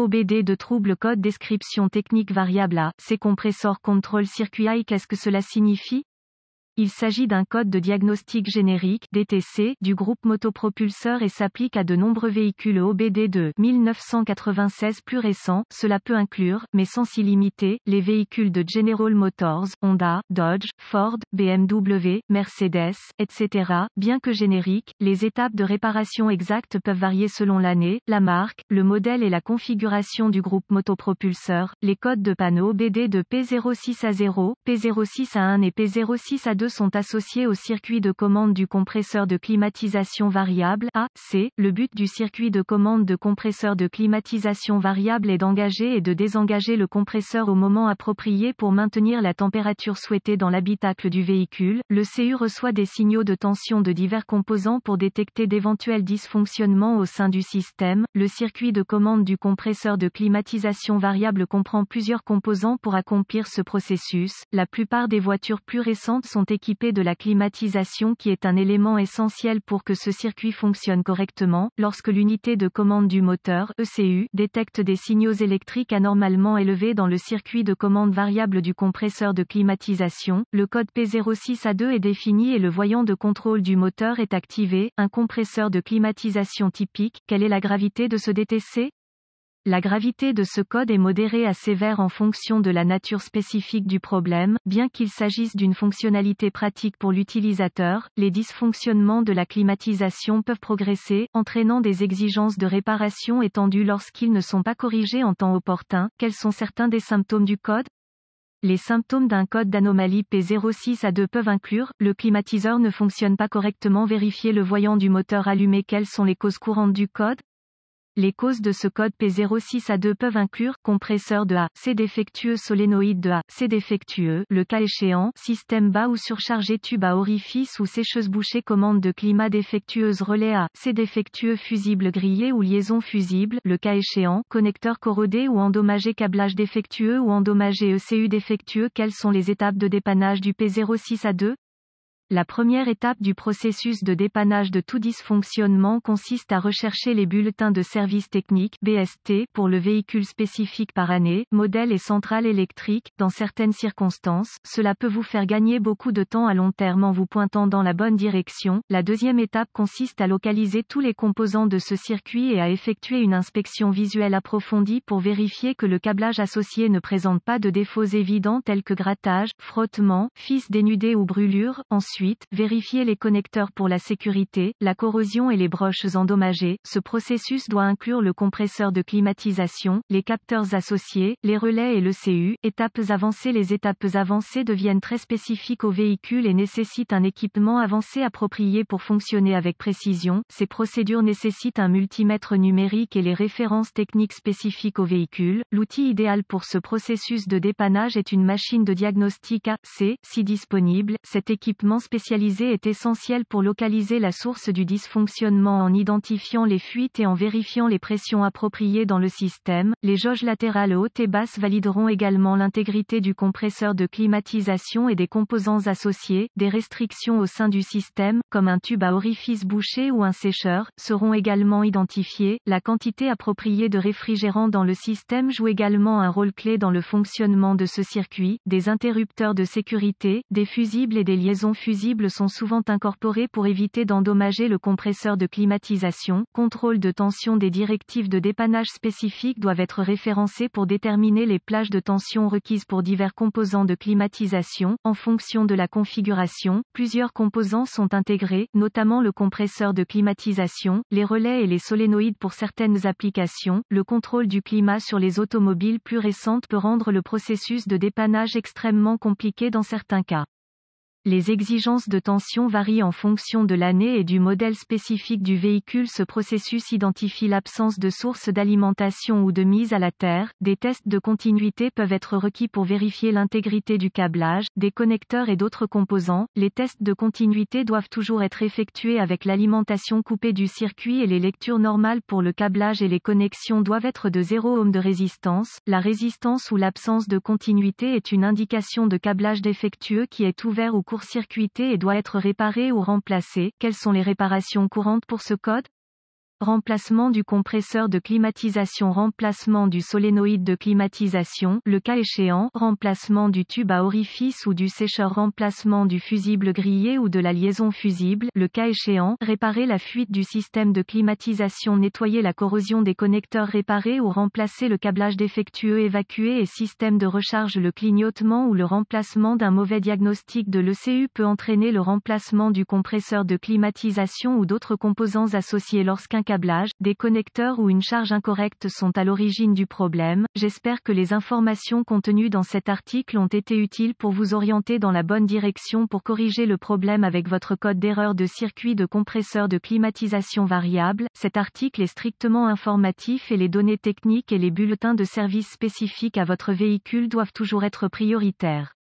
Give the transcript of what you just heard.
OBD de trouble code description technique variable A, c'est compresseur control circuit I. Qu'est-ce que cela signifie il s'agit d'un code de diagnostic générique DTC du groupe motopropulseur et s'applique à de nombreux véhicules OBD 2 1996 plus récents. Cela peut inclure, mais sans s'y limiter, les véhicules de General Motors, Honda, Dodge, Ford, BMW, Mercedes, etc. Bien que générique, les étapes de réparation exactes peuvent varier selon l'année, la marque, le modèle et la configuration du groupe motopropulseur. Les codes de panneaux OBD de P06 a 0, P06 a 1 et P06 a 2 sont associés au circuit de commande du compresseur de climatisation variable AC. Le but du circuit de commande de compresseur de climatisation variable est d'engager et de désengager le compresseur au moment approprié pour maintenir la température souhaitée dans l'habitacle du véhicule. Le CU reçoit des signaux de tension de divers composants pour détecter d'éventuels dysfonctionnements au sein du système. Le circuit de commande du compresseur de climatisation variable comprend plusieurs composants pour accomplir ce processus. La plupart des voitures plus récentes sont équipées équipé de la climatisation qui est un élément essentiel pour que ce circuit fonctionne correctement. Lorsque l'unité de commande du moteur ECU détecte des signaux électriques anormalement élevés dans le circuit de commande variable du compresseur de climatisation, le code P06A2 est défini et le voyant de contrôle du moteur est activé. Un compresseur de climatisation typique, quelle est la gravité de ce DTC la gravité de ce code est modérée à sévère en fonction de la nature spécifique du problème, bien qu'il s'agisse d'une fonctionnalité pratique pour l'utilisateur, les dysfonctionnements de la climatisation peuvent progresser, entraînant des exigences de réparation étendues lorsqu'ils ne sont pas corrigés en temps opportun. Quels sont certains des symptômes du code les symptômes d'un code d'anomalie P06 a 2 peuvent inclure, le climatiseur ne fonctionne pas correctement, vérifier le voyant du moteur allumé, quelles sont les causes courantes du code, les causes de ce code P06A2 peuvent inclure compresseur de A, C défectueux solénoïde de A, C défectueux, le cas échéant, système bas ou surchargé tube à orifice ou sécheuse bouchée commande de climat défectueuse relais A, C défectueux fusible grillé ou liaison fusible, le cas échéant, connecteur corrodé ou endommagé câblage défectueux ou endommagé ECU défectueux Quelles sont les étapes de dépannage du P06A2 la première étape du processus de dépannage de tout dysfonctionnement consiste à rechercher les bulletins de service technique BST pour le véhicule spécifique par année, modèle et centrale électrique. Dans certaines circonstances, cela peut vous faire gagner beaucoup de temps à long terme en vous pointant dans la bonne direction. La deuxième étape consiste à localiser tous les composants de ce circuit et à effectuer une inspection visuelle approfondie pour vérifier que le câblage associé ne présente pas de défauts évidents tels que grattage, frottement, fils dénudés ou brûlure. Ensuite, vérifier les connecteurs pour la sécurité, la corrosion et les broches endommagées. Ce processus doit inclure le compresseur de climatisation, les capteurs associés, les relais et le CU. Étapes avancées Les étapes avancées deviennent très spécifiques au véhicule et nécessitent un équipement avancé approprié pour fonctionner avec précision. Ces procédures nécessitent un multimètre numérique et les références techniques spécifiques au véhicule. L'outil idéal pour ce processus de dépannage est une machine de diagnostic AC, si disponible. Cet équipement Spécialisé est essentiel pour localiser la source du dysfonctionnement en identifiant les fuites et en vérifiant les pressions appropriées dans le système. Les jauges latérales hautes et basses valideront également l'intégrité du compresseur de climatisation et des composants associés. Des restrictions au sein du système, comme un tube à orifice bouché ou un sécheur, seront également identifiées. La quantité appropriée de réfrigérant dans le système joue également un rôle clé dans le fonctionnement de ce circuit. Des interrupteurs de sécurité, des fusibles et des liaisons fusibles sont souvent incorporés pour éviter d'endommager le compresseur de climatisation. Contrôle de tension des directives de dépannage spécifiques doivent être référencées pour déterminer les plages de tension requises pour divers composants de climatisation. En fonction de la configuration, plusieurs composants sont intégrés, notamment le compresseur de climatisation, les relais et les solénoïdes pour certaines applications. Le contrôle du climat sur les automobiles plus récentes peut rendre le processus de dépannage extrêmement compliqué dans certains cas. Les exigences de tension varient en fonction de l'année et du modèle spécifique du véhicule. Ce processus identifie l'absence de source d'alimentation ou de mise à la terre. Des tests de continuité peuvent être requis pour vérifier l'intégrité du câblage, des connecteurs et d'autres composants. Les tests de continuité doivent toujours être effectués avec l'alimentation coupée du circuit et les lectures normales pour le câblage et les connexions doivent être de 0 ohm de résistance. La résistance ou l'absence de continuité est une indication de câblage défectueux qui est ouvert ou court-circuité et doit être réparé ou remplacé. Quelles sont les réparations courantes pour ce code Remplacement du compresseur de climatisation Remplacement du solénoïde de climatisation, le cas échéant, remplacement du tube à orifice ou du sécheur Remplacement du fusible grillé ou de la liaison fusible, le cas échéant, réparer la fuite du système de climatisation Nettoyer la corrosion des connecteurs Réparer ou remplacer le câblage défectueux Évacuer et système de recharge Le clignotement ou le remplacement d'un mauvais diagnostic de l'ECU peut entraîner le remplacement du compresseur de climatisation ou d'autres composants associés lorsqu'un câblage, des connecteurs ou une charge incorrecte sont à l'origine du problème. J'espère que les informations contenues dans cet article ont été utiles pour vous orienter dans la bonne direction pour corriger le problème avec votre code d'erreur de circuit de compresseur de climatisation variable. Cet article est strictement informatif et les données techniques et les bulletins de service spécifiques à votre véhicule doivent toujours être prioritaires.